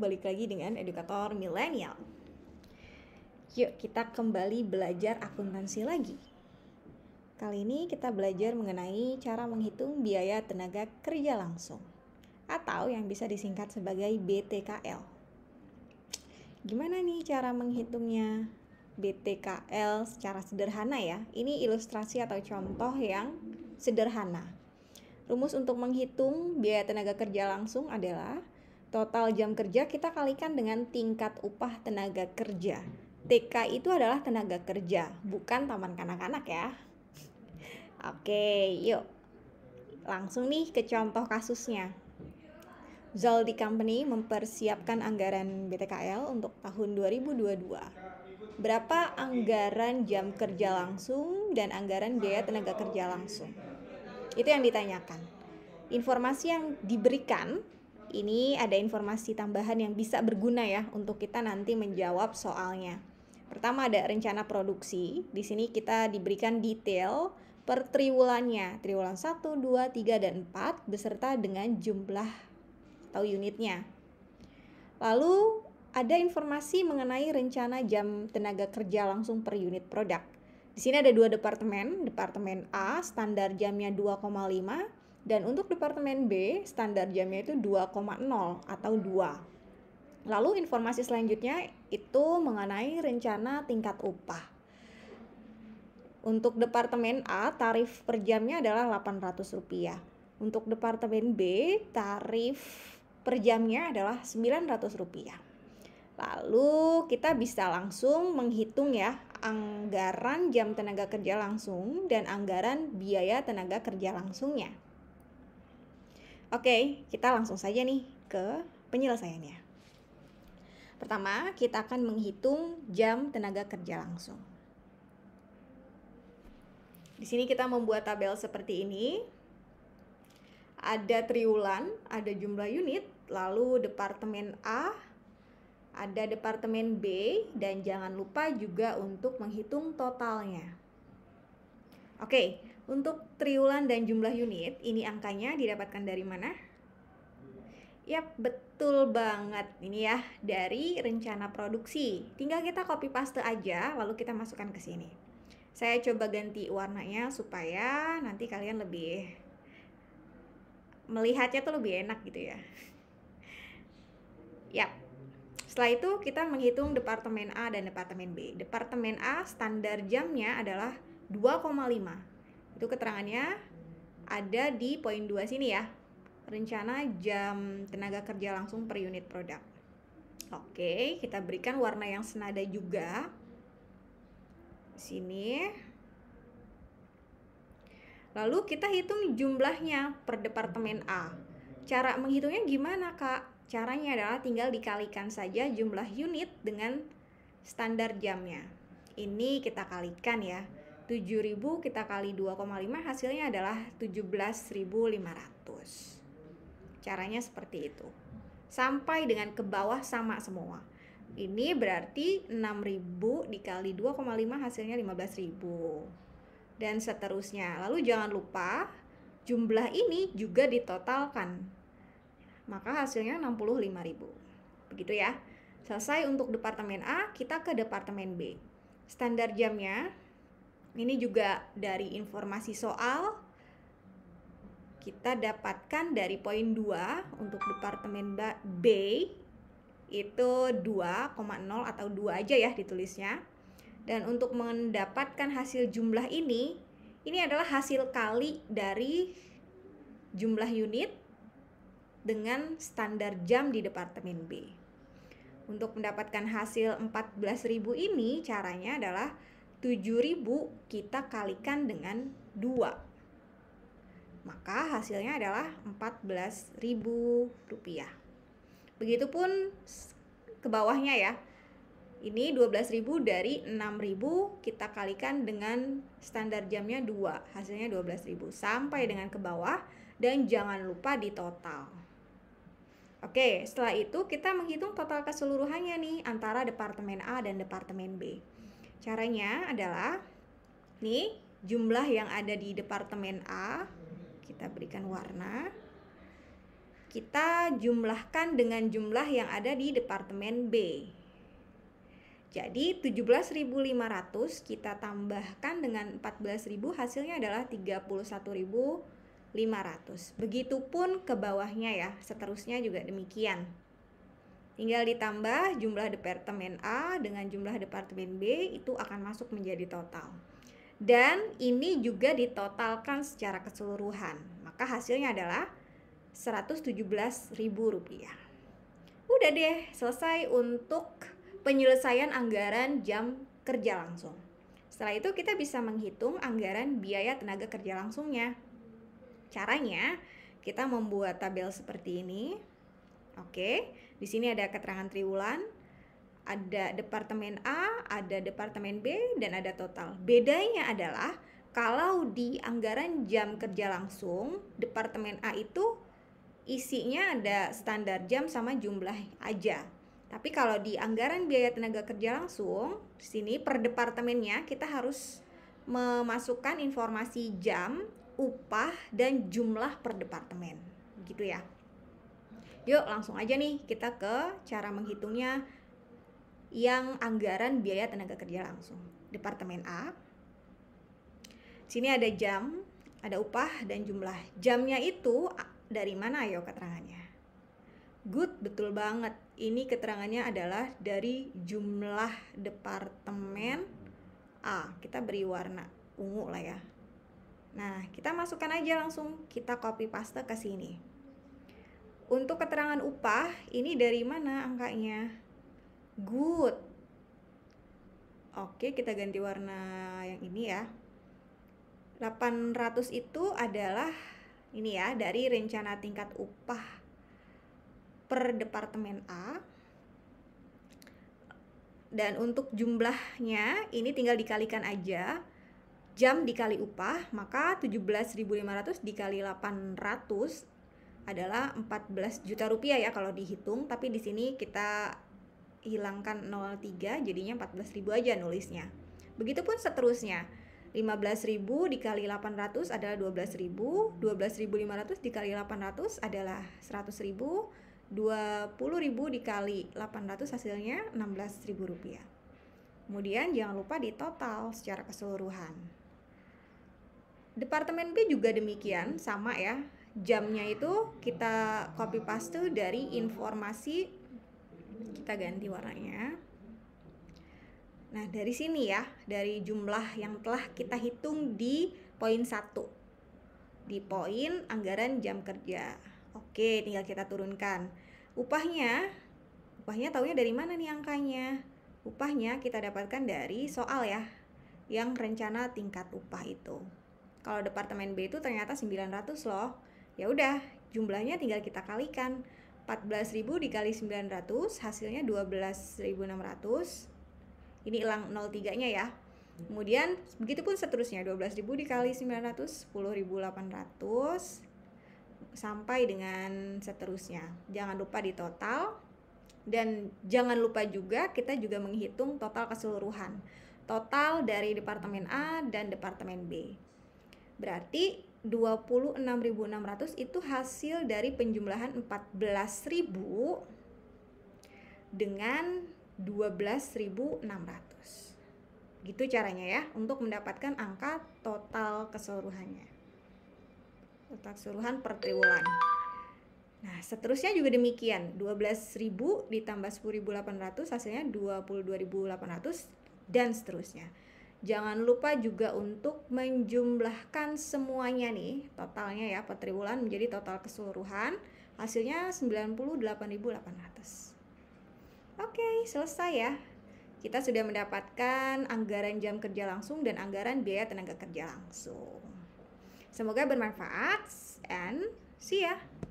balik lagi dengan edukator milenial. Yuk kita kembali belajar akuntansi lagi. Kali ini kita belajar mengenai cara menghitung biaya tenaga kerja langsung atau yang bisa disingkat sebagai BTKL. Gimana nih cara menghitungnya? BTKL secara sederhana ya. Ini ilustrasi atau contoh yang sederhana. Rumus untuk menghitung biaya tenaga kerja langsung adalah Total jam kerja kita kalikan dengan tingkat upah tenaga kerja. TK itu adalah tenaga kerja, bukan taman kanak-kanak ya. Oke, yuk. Langsung nih ke contoh kasusnya. Zaldi Company mempersiapkan anggaran BTKL untuk tahun 2022. Berapa anggaran jam kerja langsung dan anggaran biaya tenaga kerja langsung? Itu yang ditanyakan. Informasi yang diberikan ini ada informasi tambahan yang bisa berguna ya untuk kita nanti menjawab soalnya. Pertama ada rencana produksi. Di sini kita diberikan detail per triwulannya, triwulan 1, 2, 3 dan 4 beserta dengan jumlah atau unitnya. Lalu ada informasi mengenai rencana jam tenaga kerja langsung per unit produk. Di sini ada dua departemen, departemen A standar jamnya 2,5 dan untuk departemen B, standar jamnya itu 2,0 atau 2. Lalu informasi selanjutnya itu mengenai rencana tingkat upah. Untuk departemen A, tarif per jamnya adalah Rp800. Untuk departemen B, tarif per jamnya adalah Rp900. Lalu kita bisa langsung menghitung ya anggaran jam tenaga kerja langsung dan anggaran biaya tenaga kerja langsungnya. Oke, kita langsung saja nih ke penyelesaiannya. Pertama, kita akan menghitung jam tenaga kerja langsung. Di sini kita membuat tabel seperti ini. Ada triwulan, ada jumlah unit, lalu departemen A, ada departemen B, dan jangan lupa juga untuk menghitung totalnya. Oke, untuk triwulan dan jumlah unit, ini angkanya didapatkan dari mana? Yap, betul banget. Ini ya, dari rencana produksi. Tinggal kita copy paste aja, lalu kita masukkan ke sini. Saya coba ganti warnanya supaya nanti kalian lebih melihatnya tuh lebih enak gitu ya. Yap. Setelah itu kita menghitung departemen A dan departemen B. Departemen A standar jamnya adalah 2,5 itu keterangannya ada di poin 2 sini ya. Rencana jam tenaga kerja langsung per unit produk. Oke, kita berikan warna yang senada juga. Sini. Lalu kita hitung jumlahnya per departemen A. Cara menghitungnya gimana, Kak? Caranya adalah tinggal dikalikan saja jumlah unit dengan standar jamnya. Ini kita kalikan ya. 7000 kita kali 2,5 hasilnya adalah 17.500. Caranya seperti itu. Sampai dengan ke bawah sama semua. Ini berarti 6000 dikali 2,5 hasilnya 15.000. Dan seterusnya. Lalu jangan lupa jumlah ini juga ditotalkan. Maka hasilnya 65.000. Begitu ya. Selesai untuk departemen A, kita ke departemen B. Standar jamnya ini juga dari informasi soal kita dapatkan dari poin 2 untuk departemen B itu 2,0 atau 2 aja ya ditulisnya. Dan untuk mendapatkan hasil jumlah ini, ini adalah hasil kali dari jumlah unit dengan standar jam di departemen B. Untuk mendapatkan hasil 14.000 ini caranya adalah 7000 kita kalikan dengan 2. Maka hasilnya adalah 14.000 rupiah. Begitupun ke bawahnya ya. Ini 12.000 dari 6.000 kita kalikan dengan standar jamnya 2. Hasilnya 12.000 sampai dengan ke bawah dan jangan lupa di total. Oke, setelah itu kita menghitung total keseluruhannya nih antara departemen A dan departemen B. Caranya adalah nih jumlah yang ada di departemen A kita berikan warna. Kita jumlahkan dengan jumlah yang ada di departemen B. Jadi 17.500 kita tambahkan dengan 14.000 hasilnya adalah 31.500. Begitupun ke bawahnya ya, seterusnya juga demikian. Tinggal ditambah jumlah departemen A dengan jumlah departemen B itu akan masuk menjadi total. Dan ini juga ditotalkan secara keseluruhan. Maka hasilnya adalah Rp117.000. Udah deh, selesai untuk penyelesaian anggaran jam kerja langsung. Setelah itu kita bisa menghitung anggaran biaya tenaga kerja langsungnya. Caranya, kita membuat tabel seperti ini. Oke, di sini ada keterangan triwulan, ada departemen A, ada departemen B, dan ada total. Bedanya adalah kalau di anggaran jam kerja langsung, departemen A itu isinya ada standar jam sama jumlah aja. Tapi kalau di anggaran biaya tenaga kerja langsung, di sini per departemennya kita harus memasukkan informasi jam, upah, dan jumlah per departemen. gitu ya. Yuk langsung aja nih kita ke cara menghitungnya yang anggaran biaya tenaga kerja langsung. Departemen A. Sini ada jam, ada upah dan jumlah. Jamnya itu dari mana ayo keterangannya? Good, betul banget. Ini keterangannya adalah dari jumlah departemen A. Kita beri warna ungu lah ya. Nah, kita masukkan aja langsung, kita copy paste ke sini. Untuk keterangan upah, ini dari mana angkanya? Good. Oke, kita ganti warna yang ini ya. 800 itu adalah ini ya, dari rencana tingkat upah per departemen A. Dan untuk jumlahnya ini tinggal dikalikan aja jam dikali upah, maka 17.500 dikali 800 adalah 14 juta rupiah ya kalau dihitung tapi di sini kita hilangkan 03 jadinya ribu aja nulisnya begitupun seterusnya 15.000 dikali 800 adalah 12.000 12.500 dikali 800 adalah 100.000 20.000 dikali 800 hasilnya 16.000 rupiah kemudian jangan lupa di total secara keseluruhan Departemen B juga demikian, sama ya jamnya itu kita copy paste dari informasi kita ganti warnanya nah dari sini ya dari jumlah yang telah kita hitung di poin satu di poin anggaran jam kerja oke tinggal kita turunkan upahnya upahnya taunya dari mana nih angkanya upahnya kita dapatkan dari soal ya yang rencana tingkat upah itu kalau departemen B itu ternyata 900 loh Ya udah, jumlahnya tinggal kita kalikan. 14.000 dikali 900 hasilnya 12.600. Ini hilang 03-nya ya. Kemudian begitu pun seterusnya 12.000 dikali 900 10.800 sampai dengan seterusnya. Jangan lupa di total dan jangan lupa juga kita juga menghitung total keseluruhan. Total dari departemen A dan departemen B. Berarti 26.600 itu hasil dari penjumlahan 14.000 dengan 12.600. Gitu caranya ya untuk mendapatkan angka total keseluruhannya. Total keseluruhan per triwulan. Nah, seterusnya juga demikian. 12.000 ditambah 10.800 hasilnya 22.800 dan seterusnya. Jangan lupa juga untuk menjumlahkan semuanya nih, totalnya ya per triwulan menjadi total keseluruhan. Hasilnya 98.800. Oke, selesai ya. Kita sudah mendapatkan anggaran jam kerja langsung dan anggaran biaya tenaga kerja langsung. Semoga bermanfaat and see ya.